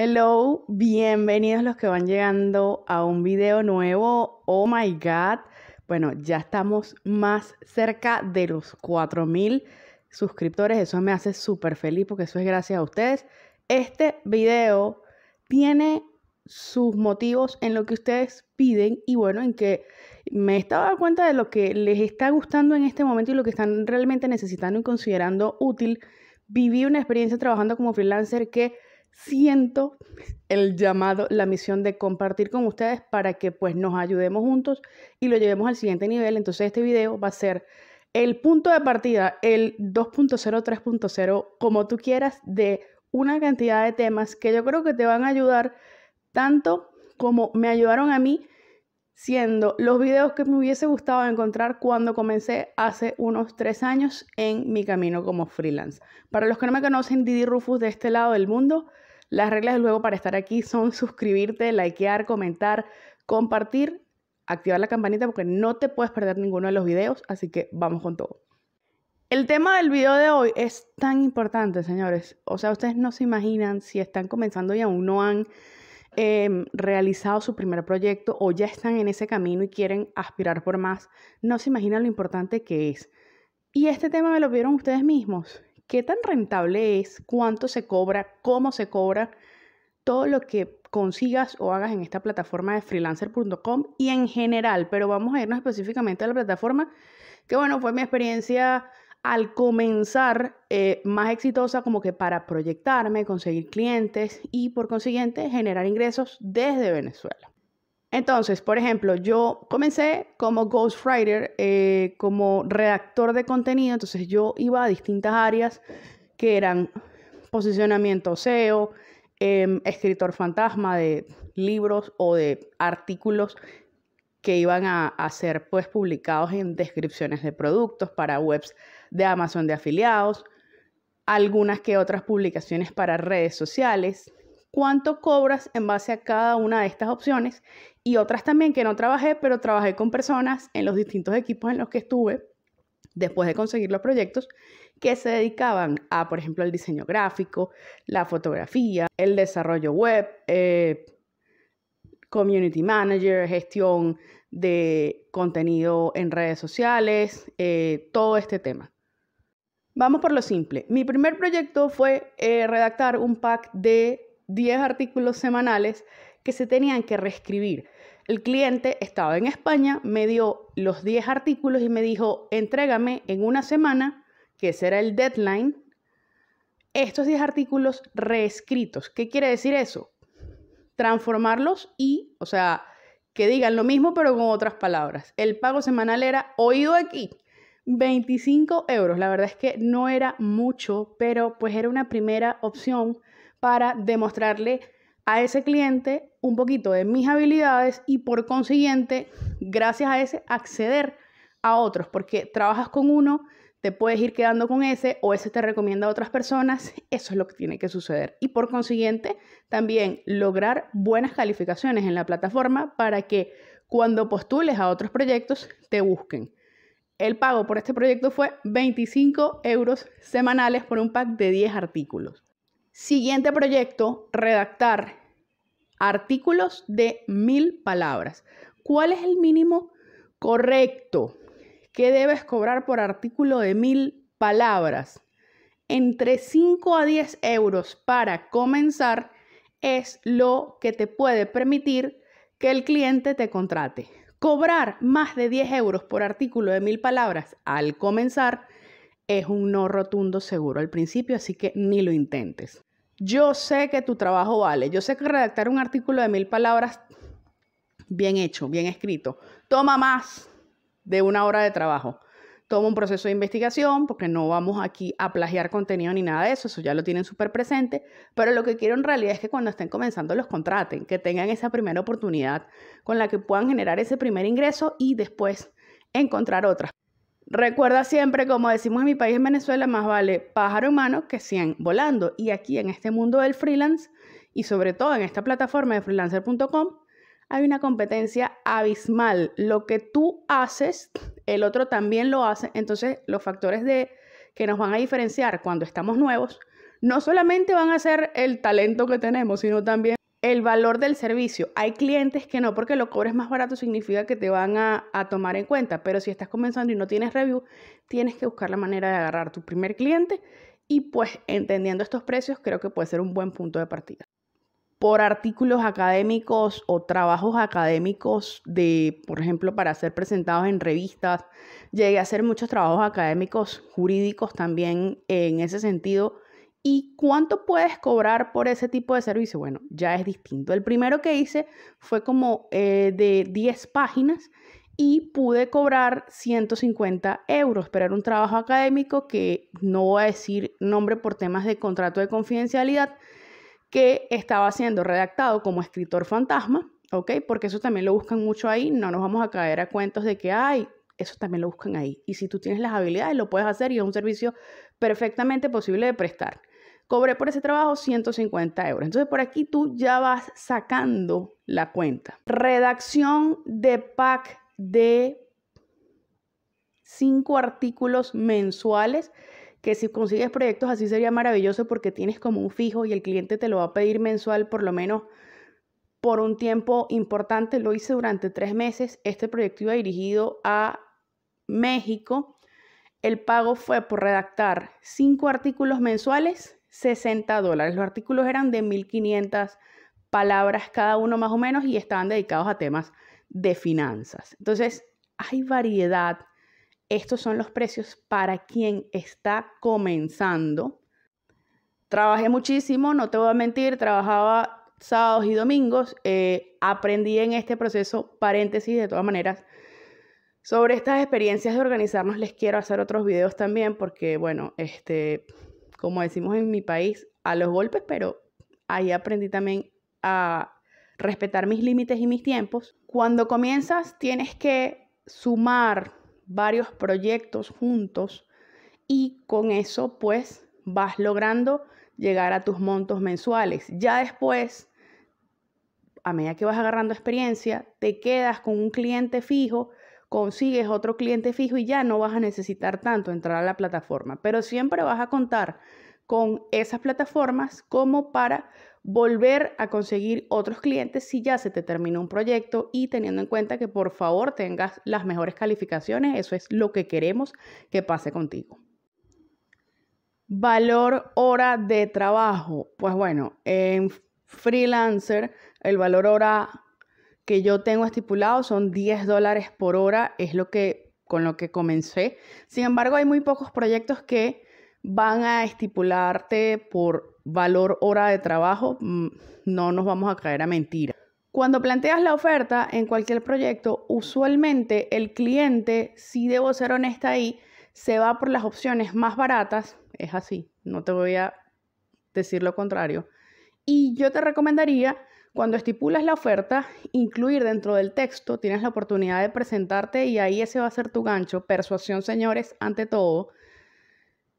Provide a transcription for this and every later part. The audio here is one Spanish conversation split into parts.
Hello, bienvenidos los que van llegando a un video nuevo. Oh my god. Bueno, ya estamos más cerca de los 4000 suscriptores. Eso me hace súper feliz porque eso es gracias a ustedes. Este video tiene sus motivos en lo que ustedes piden y bueno, en que me he estado dando cuenta de lo que les está gustando en este momento y lo que están realmente necesitando y considerando útil. Viví una experiencia trabajando como freelancer que siento el llamado, la misión de compartir con ustedes para que pues nos ayudemos juntos y lo llevemos al siguiente nivel. Entonces este video va a ser el punto de partida, el 2.0, 3.0, como tú quieras, de una cantidad de temas que yo creo que te van a ayudar tanto como me ayudaron a mí siendo los videos que me hubiese gustado encontrar cuando comencé hace unos tres años en mi camino como freelance. Para los que no me conocen, Didi Rufus de este lado del mundo, las reglas del juego para estar aquí son suscribirte, likear, comentar, compartir, activar la campanita porque no te puedes perder ninguno de los videos, así que vamos con todo. El tema del video de hoy es tan importante, señores. O sea, ustedes no se imaginan si están comenzando y aún no han em, realizado su primer proyecto o ya están en ese camino y quieren aspirar por más. No se imaginan lo importante que es. Y este tema me lo vieron ustedes mismos qué tan rentable es, cuánto se cobra, cómo se cobra, todo lo que consigas o hagas en esta plataforma de freelancer.com y en general, pero vamos a irnos específicamente a la plataforma, que bueno, fue mi experiencia al comenzar eh, más exitosa como que para proyectarme, conseguir clientes y por consiguiente generar ingresos desde Venezuela. Entonces, por ejemplo, yo comencé como ghostwriter, eh, como redactor de contenido, entonces yo iba a distintas áreas que eran posicionamiento SEO, em, escritor fantasma de libros o de artículos que iban a, a, ser pues publicados en descripciones de productos para webs de Amazon de afiliados, algunas que otras publicaciones para redes sociales, cuánto cobras en base a cada una de estas opciones y otras también que no trabajé, pero trabajé con personas en los distintos equipos en los que estuve después de conseguir los proyectos que se dedicaban a, por ejemplo, el diseño gráfico, la fotografía, el desarrollo web, eh, community manager, gestión de contenido en redes sociales, eh, todo este tema. Vamos por lo simple. Mi primer proyecto fue eh, redactar un pack de 10 artículos semanales que se tenían que reescribir. El cliente estaba en España, me dio los 10 artículos y me dijo, entrégame en una semana, que será el deadline, estos 10 artículos reescritos. ¿Qué quiere decir eso? Transformarlos y, o sea, que digan lo mismo pero con otras palabras. El pago semanal era oído aquí. 25 euros. La verdad es que no era mucho, pero pues era una primera opción para demostrarle a ese cliente un poquito de mis habilidades y por consiguiente, gracias a ese, acceder a otros, porque trabajas con uno, te puedes ir quedando con ese o ese te recomienda a otras personas, eso es lo que tiene que suceder. Y por consiguiente, también lograr buenas calificaciones en la plataforma para que cuando postules a otros proyectos te busquen. El pago por este proyecto fue 25 euros semanales por un pack de 10 artículos. Siguiente proyecto, redactar artículos de mil palabras. ¿Cuál es el mínimo correcto que debes cobrar por artículo de mil palabras? Entre 5 a 10 euros para comenzar es lo que te puede permitir que el cliente te contrate. Cobrar más de 10 euros por artículo de mil palabras al comenzar es un no rotundo seguro al principio, así que ni lo intentes. Yo sé que tu trabajo vale, yo sé que redactar un artículo de mil palabras bien hecho, bien escrito, toma más de una hora de trabajo toma un proceso de investigación, porque no vamos aquí a plagiar contenido ni nada de eso, eso ya lo tienen súper presente, pero lo que quiero en realidad es que cuando estén comenzando los contraten, que tengan esa primera oportunidad con la que puedan generar ese primer ingreso y después encontrar otras. Recuerda siempre, como decimos en mi país, en Venezuela, más vale pájaro mano que cien volando. Y aquí en este mundo del freelance y sobre todo en esta plataforma de freelancer.com, hay una competencia abismal. Lo que tú haces, el otro también lo hace. Entonces, los factores de, que nos van a diferenciar cuando estamos nuevos, no solamente van a ser el talento que tenemos, sino también el valor del servicio. Hay clientes que no, porque lo cobres más barato significa que te van a, a, tomar en cuenta, pero si estás comenzando y no tienes review, tienes que buscar la manera de agarrar tu primer cliente y pues entendiendo estos precios creo que puede ser un buen punto de partida por artículos académicos o trabajos académicos de, por ejemplo, para ser presentados en revistas. Llegué a hacer muchos trabajos académicos jurídicos también en ese sentido. ¿Y cuánto puedes cobrar por ese tipo de servicio? Bueno, ya es distinto. El primero que hice fue como eh, de 10 páginas y pude cobrar 150 euros, pero era un trabajo académico que no voy a decir nombre por temas de contrato de confidencialidad, que estaba siendo redactado como escritor fantasma, ¿ok? Porque eso también lo buscan mucho ahí, no nos vamos a caer a cuentos de que, hay, eso también lo buscan ahí. Y si tú tienes las habilidades, lo puedes hacer y es un servicio perfectamente posible de prestar. Cobré por ese trabajo 150 euros. Entonces por aquí tú ya vas sacando la cuenta. Redacción de pack de cinco artículos mensuales que si consigues proyectos así sería maravilloso porque tienes como un fijo y el cliente te lo va a pedir mensual por lo menos por un tiempo importante. Lo hice durante tres meses. Este proyecto iba dirigido a México. El pago fue por redactar cinco artículos mensuales, 60 dólares. Los artículos eran de 1.500 palabras cada uno más o menos y estaban dedicados a temas de finanzas. Entonces, hay variedad estos son los precios para quien está comenzando. Trabajé muchísimo, no te voy a mentir, trabajaba sábados y domingos. Eh, aprendí en este proceso, paréntesis, de todas maneras, sobre estas experiencias de organizarnos. Les quiero hacer otros videos también porque, bueno, este, como decimos en mi país, a los golpes, pero ahí aprendí también a respetar mis límites y mis tiempos. Cuando comienzas, tienes que sumar varios proyectos juntos y con eso pues vas logrando llegar a tus montos mensuales. Ya después, a medida que vas agarrando experiencia, te quedas con un cliente fijo, consigues otro cliente fijo y ya no vas a necesitar tanto entrar a la plataforma, pero siempre vas a contar con esas plataformas como para volver a conseguir otros clientes si ya se te terminó un proyecto y teniendo en cuenta que por favor tengas las mejores calificaciones, eso es lo que queremos que pase contigo. Valor hora de trabajo. Pues bueno, en freelancer el valor hora que yo tengo estipulado son 10 dólares por hora, es lo que con lo que comencé. Sin embargo, hay muy pocos proyectos que van a estipularte por valor hora de trabajo, mm, no nos vamos a caer a mentira. Cuando planteas la oferta en cualquier proyecto, usualmente el cliente, si debo ser honesta ahí, se va por las opciones más baratas, es así, no te voy a decir lo contrario. Y yo te recomendaría, cuando estipulas la oferta, incluir dentro del texto, tienes la oportunidad de presentarte y ahí ese va a ser tu gancho, persuasión señores, ante todo,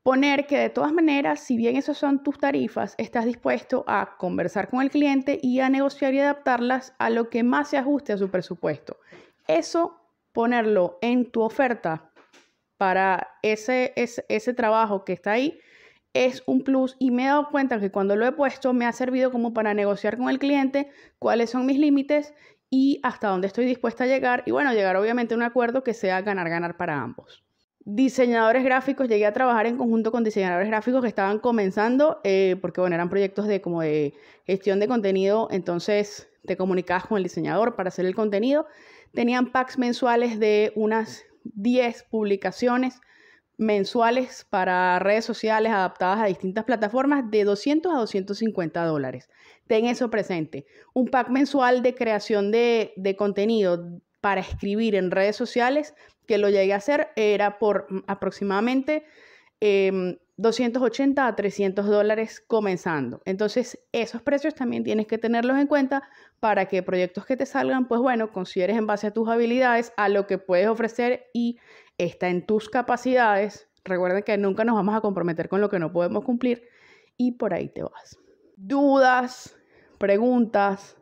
poner que de todas maneras, si bien esas son tus tarifas, estás dispuesto a conversar con el cliente y a negociar y adaptarlas a lo que más se ajuste a su presupuesto. Eso, ponerlo en tu oferta para ese, ese, trabajo que está ahí, es un plus y me he dado cuenta que cuando lo he puesto me ha servido como para negociar con el cliente cuáles son mis límites y hasta dónde estoy dispuesta a llegar y bueno, llegar obviamente a un acuerdo que sea ganar-ganar para ambos diseñadores gráficos, llegué a trabajar en conjunto con diseñadores gráficos que estaban comenzando, eh, porque bueno, eran proyectos de como de gestión de contenido, entonces te comunicabas con el diseñador para hacer el contenido. Tenían packs mensuales de unas 10 publicaciones mensuales para redes sociales adaptadas a distintas plataformas de 200 a 250 dólares. Ten eso presente. Un pack mensual de creación de, de contenido para escribir en redes sociales, que lo llegué a hacer, era por mm, aproximadamente 280 em, a 300 dólares comenzando. Entonces, esos precios también tienes que tenerlos en cuenta para que proyectos que te salgan, pues bueno, consideres en base a tus habilidades, a lo que puedes ofrecer y está en tus capacidades. Recuerden que nunca nos vamos a comprometer con lo que no podemos cumplir y por ahí te vas. Dudas, preguntas,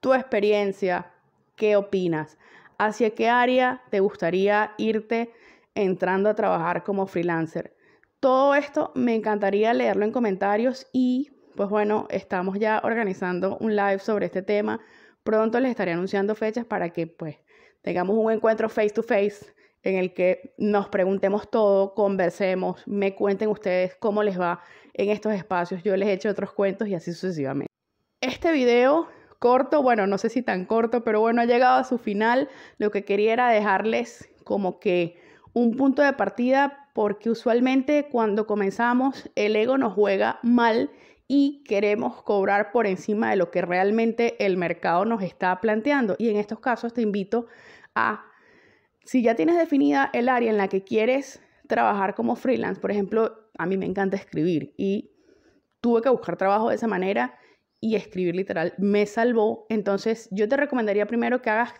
tu experiencia, ¿qué opinas? hacia qué área te gustaría irte entrando a trabajar como freelancer. Todo esto me encantaría leerlo en comentarios y pues bueno, estamos ya organizando un live sobre este tema. Pronto les estaré anunciando fechas para que pues tengamos un encuentro face to face en el que nos preguntemos todo, conversemos, me cuenten ustedes cómo les va en estos espacios, yo les he hecho otros cuentos y así sucesivamente. Este video corto, bueno, no sé si tan corto, pero bueno, ha llegado a su final. Lo que quería era dejarles como que un punto de partida porque usualmente cuando comenzamos el ego nos juega mal y queremos cobrar por encima de lo que realmente el mercado nos está planteando. Y en estos casos te invito a, si ya tienes definida el área en la que quieres trabajar como freelance, por ejemplo, a mí me encanta escribir y tuve que buscar trabajo de esa manera y escribir literal me salvó. Entonces yo te recomendaría primero que hagas,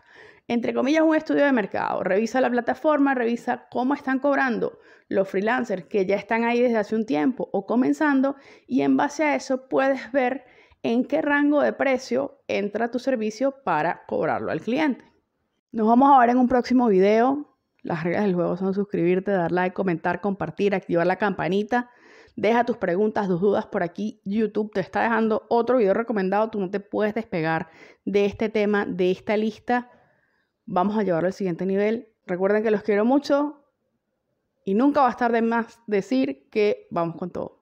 entre comillas, un estudio de mercado. Revisa la plataforma, revisa cómo están cobrando los freelancers que ya están ahí desde hace un tiempo o comenzando y en base a eso puedes ver en qué rango de precio entra tu servicio para cobrarlo al cliente. Nos vamos a ver en un próximo video. Las reglas del juego son suscribirte, dar like, comentar, compartir, activar la campanita Deja tus preguntas, tus dudas por aquí. YouTube te está dejando otro video recomendado. Tú no te puedes despegar de este tema, de esta lista. Vamos a llevarlo al siguiente nivel. Recuerden que los quiero mucho y nunca va a estar de más decir que vamos con todo.